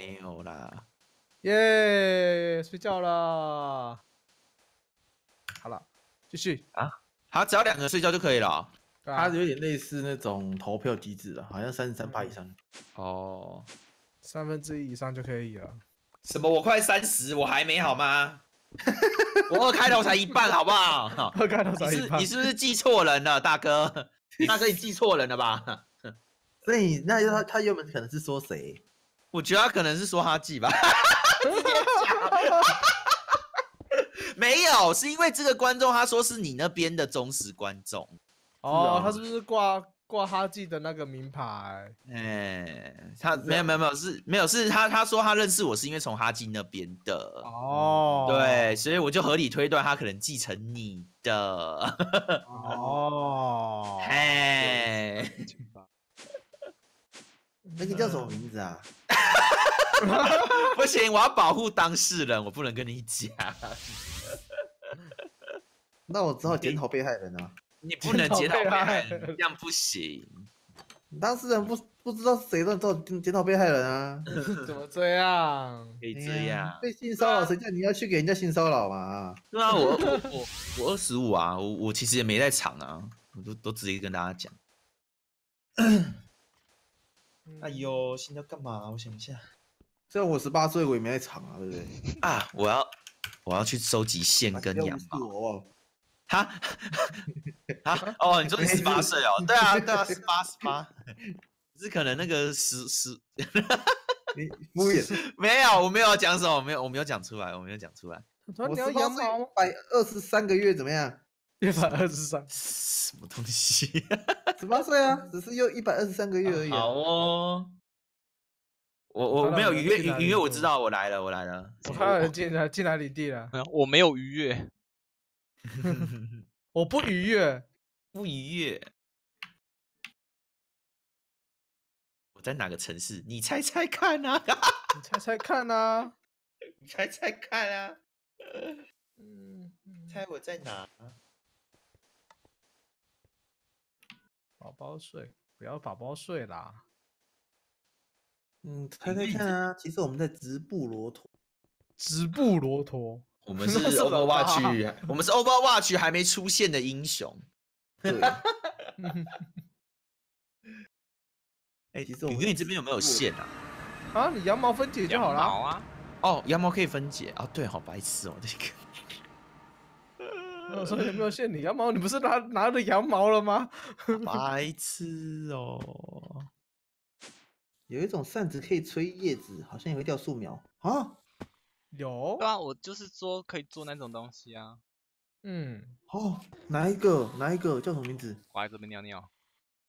没有啦，耶，睡觉啦。好了，继续啊。好，只要两个睡觉就可以了。它有点类似那种投票机制了，好像三十三八以上。哦，三分之一以上就可以了。什么？我快三十，我还没好吗？我二开头才一半，好不好？二开头才一半，你是不是记错人了，大哥？大哥，你记错人了吧？所以那他他原本可能是说谁？我觉得他可能是说他继吧，没有，是因为这个观众他说是你那边的忠实观众，哦，他是不是挂挂哈记的那个名牌？哎，他没有没有没有是，没有是他他说他认识我是因为从哈记那边的，哦，对，所以我就合理推断他可能继承你的，哦，嘿。那个叫什么名字啊？不行，我要保护当事人，我不能跟你讲。那我只好检讨被害人啊！你不能检讨被害人，这样不行。当事人不不知道是谁的，就检讨被害人啊？怎么这样？可以这样。被性骚扰，谁叫你要去给人家性骚扰嘛？啊！啊，我我我二十五啊，我我其实也没在场啊，我都都直接跟大家讲。哎呦，现在干嘛？我想一下，然我十八岁，我也没在场啊，对不对？啊，我要，我要去收集线跟羊毛。他，他，哦，你说你十八岁哦？对啊，对啊，十八，十八。是可能那个十十，你敷衍？没有，我没有讲什么，我没有，我没有讲出来，我没有讲出来。我十八岁，百二十三个月怎么样？一百二十三，什么东西？十八岁啊，只是又一百二十三个月而已。好哦，我我没有愉悦愉悦，我知道我来了，我来了。我看，我进来进来领地了。我没有愉悦，我不愉悦，不愉悦。我在哪个城市？你猜猜看啊！你猜猜看啊！你猜猜看啊！嗯，猜我在哪？宝宝睡，不要宝宝睡啦。嗯，猜猜看啊，其实我们在直布罗陀。直布罗陀，我们是欧巴瓦区，我们是欧巴瓦区还没出现的英雄。哈哈哈！其实你跟你这边有没有线啊？啊，你羊毛分解就好了。好啊。哦，羊毛可以分解啊？对，好白痴哦，这个。我说有没有现你羊毛？你不是拿拿着羊毛了吗？白痴哦！有一种扇子可以吹叶子，好像也会掉树苗啊？有对啊，我就是说可以做那种东西啊。嗯，哦，哪一个？哪一个叫什么名字？我在这边尿尿，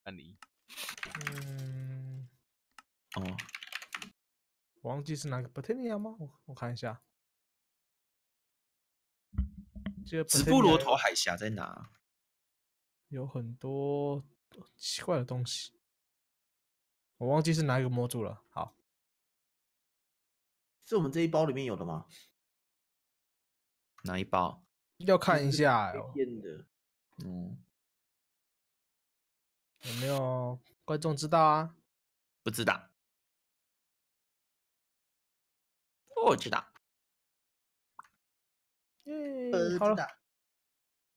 安妮。嗯，哦，忘记是哪个 Botania 吗？我我看一下。这个直布罗陀海峡在哪？有很多奇怪的东西，我忘记是哪一个魔柱了。好，是我们这一包里面有的吗？哪一包？要看一下。变的。嗯。有没有观众知道啊？不知道。不知道。好了，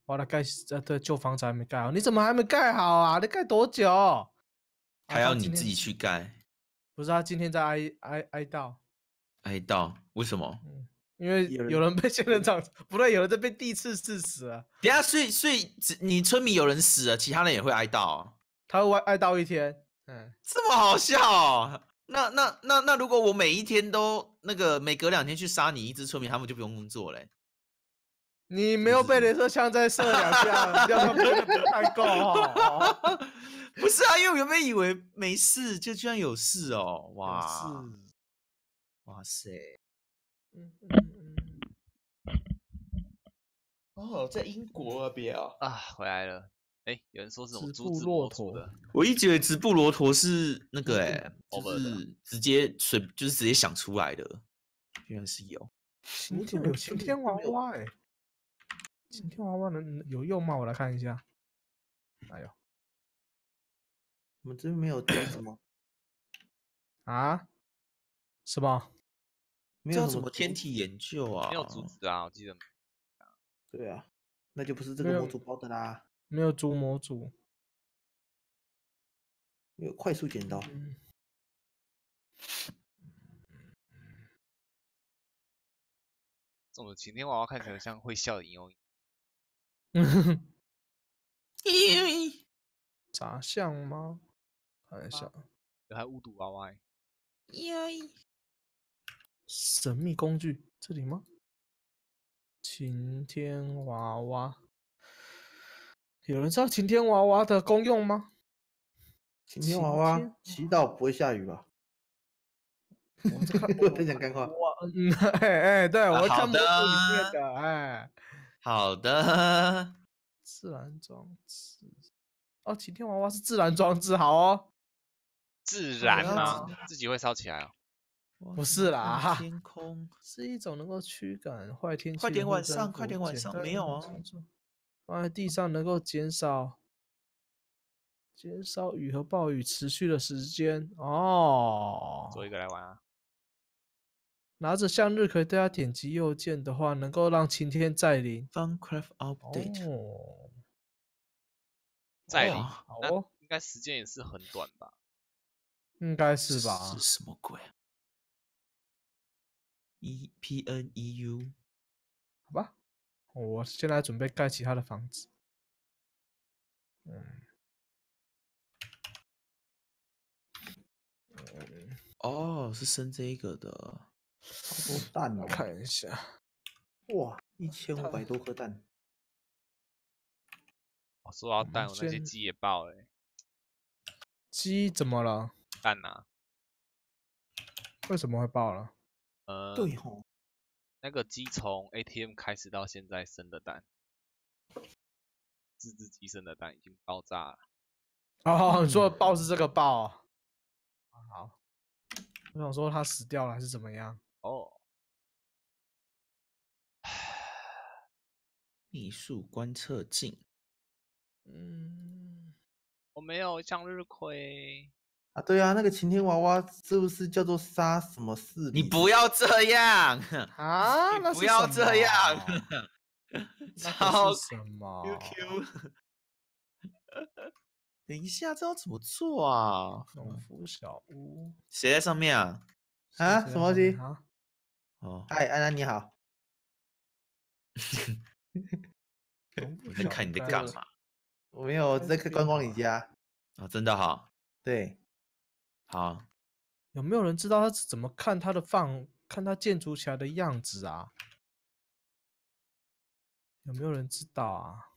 完了，盖呃，对，旧房子还没盖好，你怎么还没盖好啊？你盖多久？还要你自己去盖？不是，他今天在哀哀哀悼，哀悼为什么？嗯，因为有人被仙人掌，不对，有人在被地刺刺死啊。等下睡睡，你村民有人死了，其他人也会哀悼，他会哀悼一天。嗯，这么好笑？那那那那，如果我每一天都那个，每隔两天去杀你一只村民，他们就不用工作嘞。你没有被镭射枪再射两下，这样分的不太够哦。不是啊，因为我原本以为没事，就居然有事哦，哇，哇塞，嗯嗯嗯哦，在英国那边啊，啊回来了，哎，有人说是么直布罗陀的，我一直以为直布罗陀是那个哎，就是直接随，就是直接想出来的，居然是有，你竟然有晴天娃娃哎。晴天娃娃能有用吗？我来看一下。哪有？我们这边没有电子吗？啊？是吧？叫什么天体研究啊？没有竹子啊，我记得。对啊，那就不是这个模组包的啦。没有竹模组。没有快速剪刀。这种晴天娃娃看起来像会笑的，有。嗯哼，咦，杂像吗？看一下，还有雾娃娃，神秘工具这里吗？晴天娃娃，有人知道晴天娃娃的功用吗？晴天娃娃祈祷不会下雨吧？我这非常尴尬。我，哎哎，对我看不懂这的，哎。好的，自然装置哦，晴天娃娃是自然装置，好哦，自然吗？自己会烧起来哦？不是啦，天空是一种能够驱赶坏天气，快点晚上，快点晚上，没有啊，放在地上能够减少减少雨和暴雨持续的时间哦，做一个来玩啊。拿着向日葵，大家点击右键的话，能够让晴天再临。Fun Craft Update。哦。再临。好哦。应该时间也是很短吧？应该是吧。什么鬼？E P N E U。好吧，我现在准备盖其他的房子。嗯。哦，是生这个的。好多蛋哦！看一下，哇，一千五百多颗蛋！哇，这到蛋，我那些鸡也爆了。鸡怎么了？蛋啊？为什么会爆了？呃，对吼，那个鸡从 ATM 开始到现在生的蛋，这只鸡生的蛋已经爆炸了。哦，你说的爆是这个爆？好，我想说它死掉了还是怎么样？哦，秘术观测镜，嗯，我没有向日葵啊，对啊，那个晴天娃娃是不是叫做沙什么四？你不要这样啊！那不要这样，超什么？Q Q，等一下，这要怎么做啊？农夫小屋，写在上面啊啊，什么啊哦，嗨，安安你好。你 看你在干嘛？我没有在观光你家。啊，真的哈，对，好。有没有人知道他是怎么看他的房？看他建筑起来的样子啊？有没有人知道啊？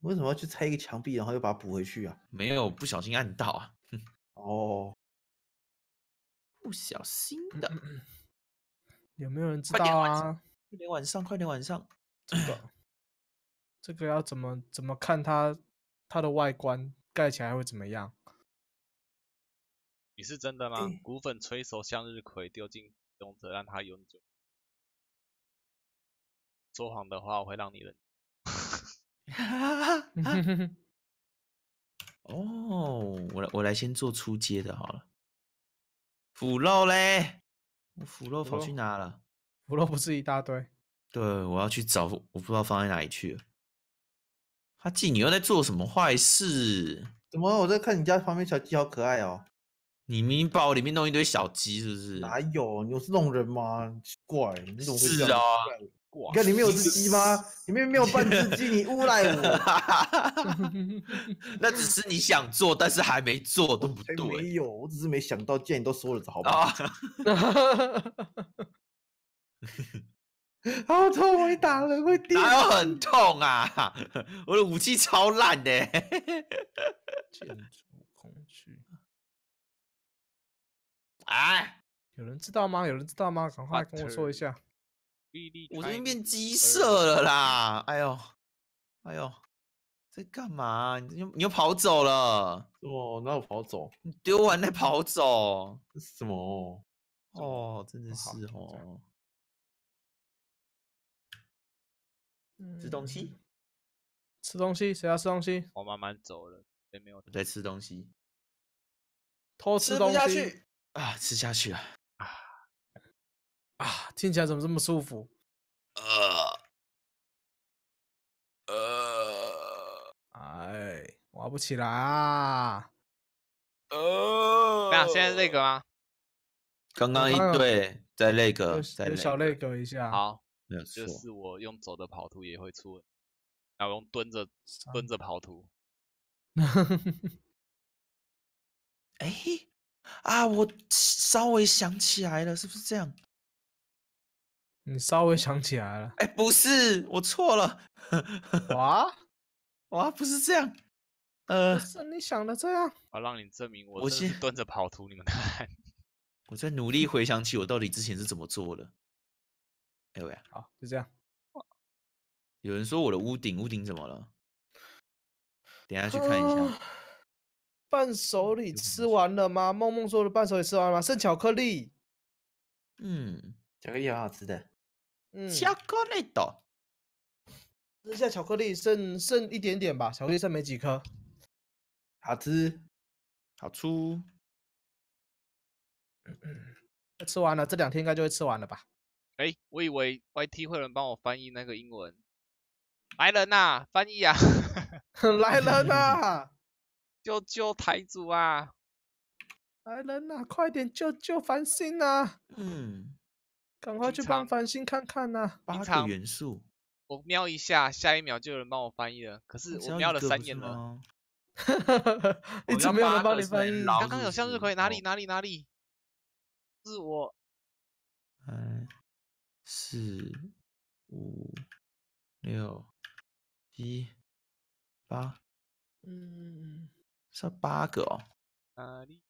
为什么要去拆一个墙壁，然后又把它补回去啊？没有，不小心按到啊。哦，不小心的。有没有人知道啊？快点晚上，快点晚上。这个，这个要怎么怎么看它？它的外观盖起来会怎么样？你是真的吗？骨粉吹熟向日葵，丢进永者让它永久。说谎的话，我会让你的。哈哈哈哈哈哈！哦，我来，我来先做出街的，好了，腐肉嘞。腐肉跑去哪了？腐肉不是一大堆？对，我要去找，我不知道放在哪里去了。阿季，你又在做什么坏事？怎么？我在看你家旁边小鸡好可爱哦。你明明我里面弄一堆小鸡，是不是？哪有？你是那种人吗？怪，你怎么会这样？你看你没有只 鸡吗？里面没有半只鸡，你诬赖我。那只是你想做，但是还没做，都不对。没有，我只是没想到你都说了，好吧？好痛！我一打人会掉。哪有很痛啊？我的武器超烂的。建筑工具。哎，有人知道吗？有人知道吗？赶快跟我说一下。我这边变鸡色了啦！哎呦，哎呦，在干嘛？你又你又跑走了？哦，那我跑走，你丢完再跑走？什么？哦，真的是哦。吃东西，吃东西，谁要吃东西？我慢慢走了，也没有在吃东西，偷吃东西啊，吃下去了。啊，听起来怎么这么舒服？呃，呃，哎，挖不起来啊！呃，那现在是那个吗？刚刚一对在那个，在那个。有小泪狗一下。好，没有就是我用走的跑图也会出，然后用蹲着蹲着跑图。哈哈。哎，啊，我稍微想起来了，是不是这样？你稍微想起来了？哎，不是，我错了。哇，哇，不是这样。呃，是你想的这样。我让你证明我。我先蹲着跑图，你们看。我在努力回想起我到底之前是怎么做的。哎喂，好，就这样。有人说我的屋顶，屋顶怎么了？等下去看一下。伴手礼吃完了吗？梦梦说的伴手礼吃完了吗？剩巧克力。嗯。巧克力好吃的，嗯，巧克力豆，剩下巧克力剩剩一点点吧，巧克力剩没几颗，好吃，好粗。吃完了，这两天应该就会吃完了吧？哎，我以为 YT 会有人帮我翻译那个英文，来人呐，翻译啊，来人呐，救救台主啊，来人呐，快点救救繁星啊，嗯。赶快去帮繁星看看呐！八个元素，我瞄一下，下一秒就有人帮我翻译了。可是我瞄了三眼了，一直没有人帮你分。刚刚有向日葵，哪里哪里哪里？是我，哎，四五六一八，嗯嗯嗯，是八个哦。哪里？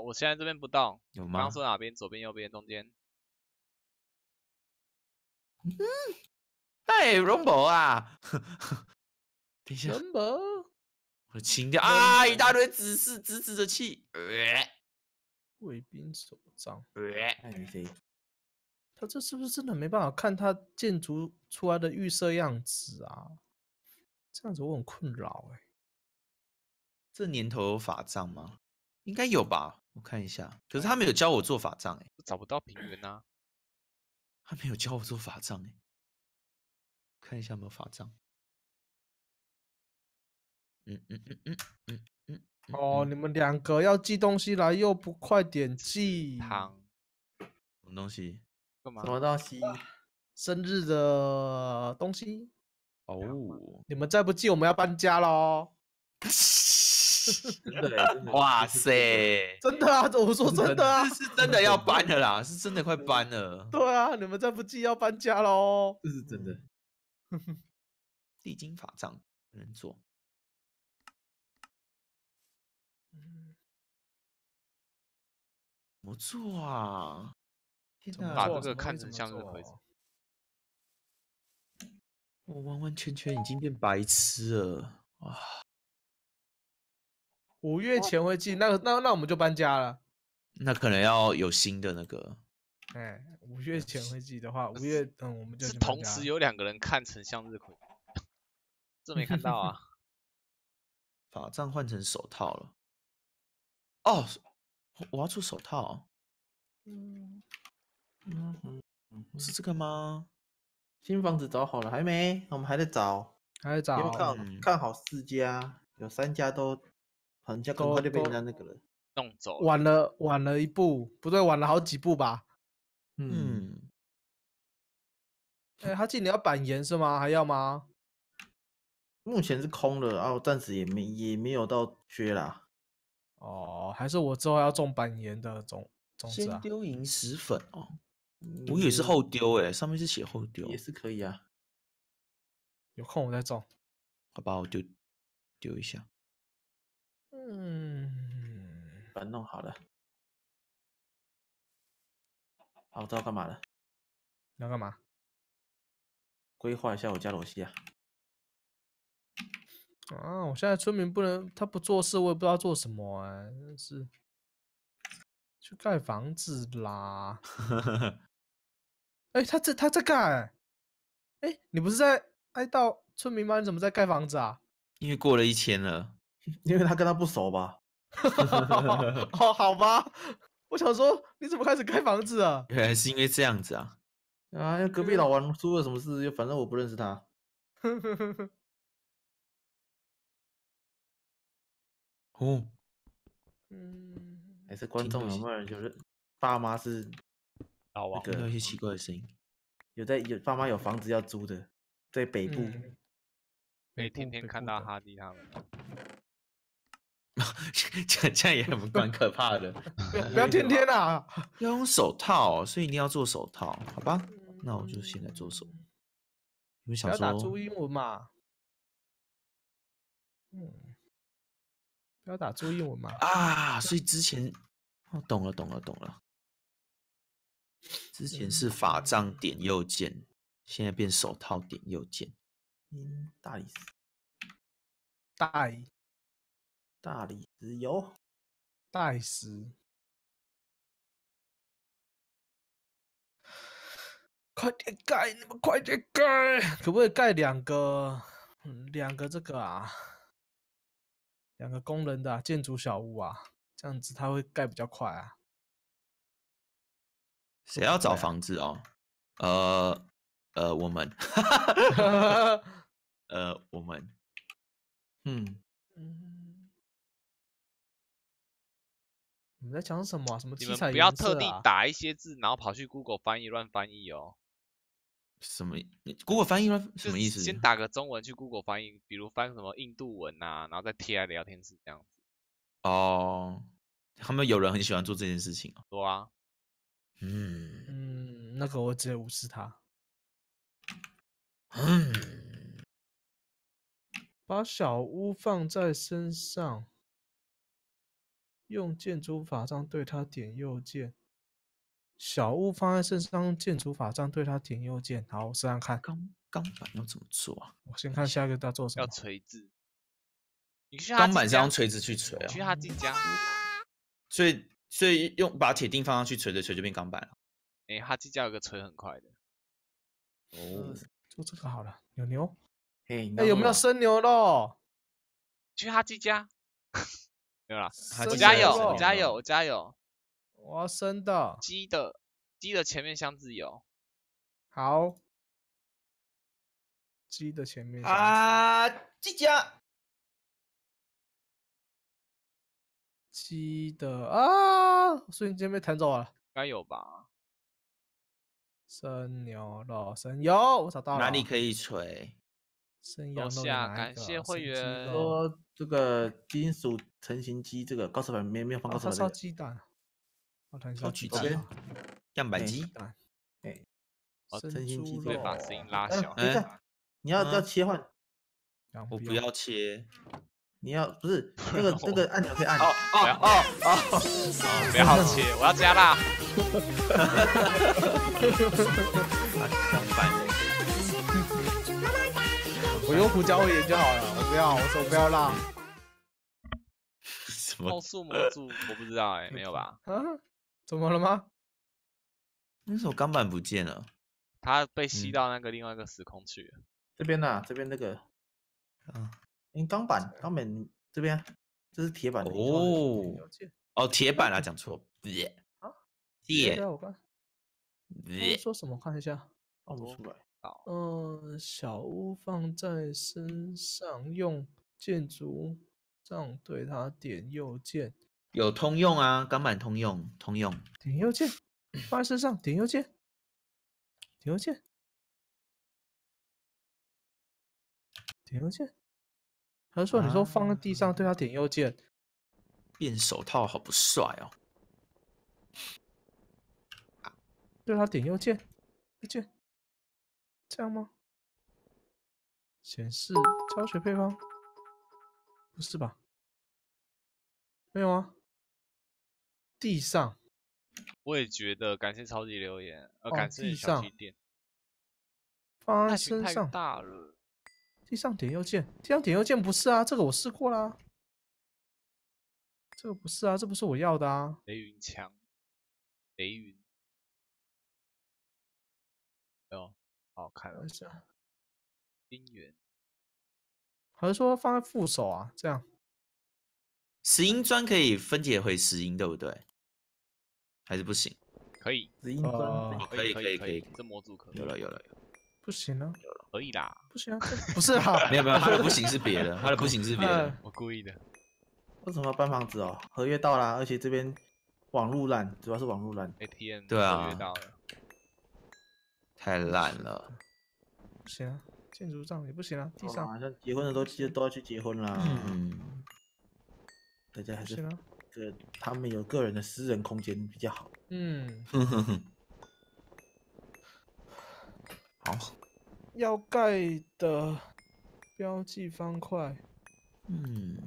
我现在这边不动，有吗？刚说哪边？左边、右边、中间？嗯。嗨，龙博啊！等一下。龙博。我清掉啊！一大堆指示，紫紫的气。卫兵手杖。那飞。他这是不是真的没办法看他建筑出来的预设样子啊？这样子我很困扰哎。这年头有法杖吗？应该有吧。我看一下，可是他没有教我做法杖哎，找不到平原呐，他没有教我做法杖哎，看一下有没有法杖。嗯嗯嗯嗯嗯嗯，哦，你们两个要寄东西来又不快点寄，糖？什么东西？干嘛？什么东西？生日的东西。哦，你们再不寄，我们要搬家了 对，哇塞，真的啊！我说真的，啊，是真的要搬了啦，是真的快搬了。对啊，你们再不济要搬家喽。这是真的。地精法杖能做，不错啊！天把这个看成像个鬼我完完全全已经变白痴了啊！五月前会寄，那那那我们就搬家了。那可能要有新的那个。哎，五月前会寄的话，五月嗯，我们就是同时有两个人看成向日葵，这没看到啊？法杖换成手套了。哦，我要出手套。嗯嗯嗯，是这个吗？新房子找好了还没？我们还在找，还在找。看好四家，有三家都。好像很快就被人家那个了，弄走。晚了，晚了一步，不对，晚了好几步吧。嗯。哎，他今年要板岩是吗？还要吗？目前是空了，然后暂时也没也没有到缺啦。哦，还是我之后要种板岩的种种子啊。先丢萤石粉哦。我也是后丢，哎，上面是写后丢，也是可以啊。有空我再种。好吧，我丢丢一下。嗯，把它弄好了。好，知道干嘛了？要干嘛？规划一下我家罗西亚。啊，我现在村民不能，他不做事，我也不知道做什么啊，是去盖房子啦。哎，他这他在盖。哎，你不是在哀悼村民吗？你怎么在盖房子啊？因为过了一千了。因为他跟他不熟吧？哦，好吧。我想说，你怎么开始盖房子啊？原来是因为这样子啊！啊，隔壁老王出了什么事？反正我不认识他。哦，嗯，还是观众有没有人就是爸妈是老王？听到一些奇怪的声音。有在有爸妈有房子要租的，在北部。可以天天看到哈迪他们。这样也蛮可怕的，不要天天啊，要用手套，所以一定要做手套，好吧？那我就现在做手。你们想打注英文嘛？嗯，不要打中英文嘛？啊，所以之前哦，懂了，懂了，懂了。之前是法杖点右键，现在变手套点右键。嗯，大意石，大。大理石有，大理石。快点盖，你们快点盖，可不可以盖两个两个这个啊？两个工人的建筑小屋啊，这样子他会盖比较快啊。谁要找房子啊？呃 呃，我们，呃我们，嗯嗯。你在讲什么？什么题材？不要特地打一些字，然后跑去 Google 翻译乱翻译哦。什么？Google 翻译乱？什么意思？先打个中文去 Google 翻译，比如翻什么印度文啊，然后再贴在聊天室这样子。哦，他们有人很喜欢做这件事情啊。有啊。嗯，那个我直接无视他。嗯，把小屋放在身上。用建筑法杖对他点右键，小屋放在身上。建筑法杖对他点右键，好，我示范看。钢板要怎么做啊？我先看下一个要做什么。要锤子。钢板要用锤子去锤啊。去他家。所以，所以用把铁钉放上去锤，锤就变钢板了。哎，基家有个锤，很快的。哦，做这个好了，牛牛。嘿，那有没有生牛肉？去哈基家。没有了，加油，加油，加油！要生的鸡的鸡的前面箱子有，好，鸡的前面啊，鸡家鸡的啊，瞬间被弹走了，该有吧？生牛肉，生有，我找到了，哪里可以锤？生下，感谢会员。说这个金属成型机，这个高手粉没没有放高手粉。炒炒鸡蛋，样板机。哎，成型机不会把声音拉小。嗯，你要要切换。我不要切。你要不是那个 那个按钮可以按。哦哦哦哦！不要切，我要加大。哈哈哈哈哈！我用胡椒盐就好了，我不要，我说不要辣。什么？奥术魔主，我不知道哎，没有吧？啊？怎么了吗？那时候钢板不见了？他被吸到那个另外一个时空去了。这边呢？这边那个啊？你钢板，钢板这边，这是铁板哦。哦，铁板啊，讲错。啊？电？看一我看。说什么？看一下。放不出来。嗯，小屋放在身上，用建筑样对它点右键。有通用啊，钢板通用，通用。点右键，放在身上，点右键，点右键，点右键。他说：“你说放在地上，对他点右键，变手套，好不帅哦。”对他点右键，右键。这样吗？显示教学配方？不是吧？没有啊。地上，我也觉得。感谢超级留言，呃，感谢小鸡点。放身上。大了。地上点右键，地上点右键不是啊，这个我试过啦。这个不是啊，这不是我要的啊。雷云枪，雷云。哦，了玩笑。冰原，还是说放在副手啊？这样，石英砖可以分解回石英，对不对？还是不行？可以。石英砖可以可以可以。这模组可以。有了有了有。了。不行啊。可以的。不行啊，不是啊。没有没有，不行是别的，他的不行是别的。我故意的。为什么要搬房子哦？合约到啦，而且这边网路烂，主要是网路烂。ATM 对啊。约到了。太烂了，不行，啊，建筑上也不行啊！地上，像结婚的都去都要去结婚啦。嗯，大家还是，这他们有个人的私人空间比较好。嗯，哼哼哼。好，要盖的标记方块，嗯，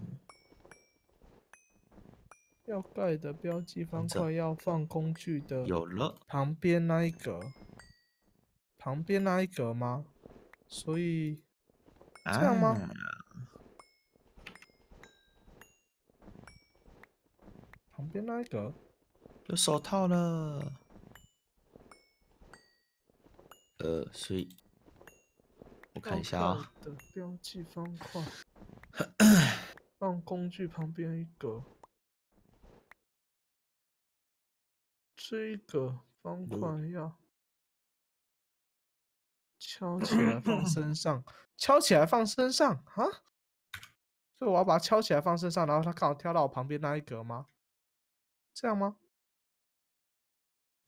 要盖的标记方块要放工具的，有了，旁边那一格。旁边那一格吗？所以这样吗？旁边那一格有手套了。呃，所以我看一下啊。的标记方块。放工具旁边一格。这个方块要。敲 起来放身上，敲起来放身上啊！所以我要把它敲起来放身上，然后它刚好跳到我旁边那一格吗？这样吗？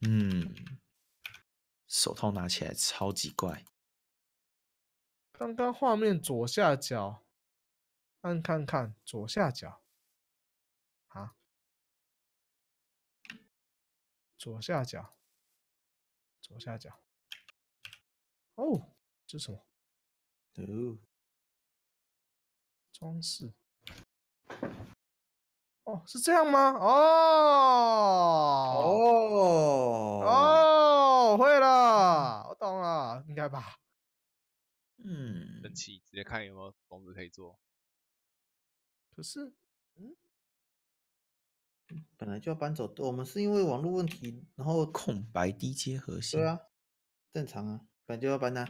嗯，手套拿起来超级怪。刚刚画面左下角，按看看左下角啊，左下角，左下角。哦，这什么？哦，装饰。哦，是这样吗？哦，哦，哦，会了，我懂了，应该吧。嗯，生气，直接看有没有房子可以做。可是，嗯，本来就要搬走，我们是因为网络问题，然后空白低阶核心。对啊，正常啊。感觉要把它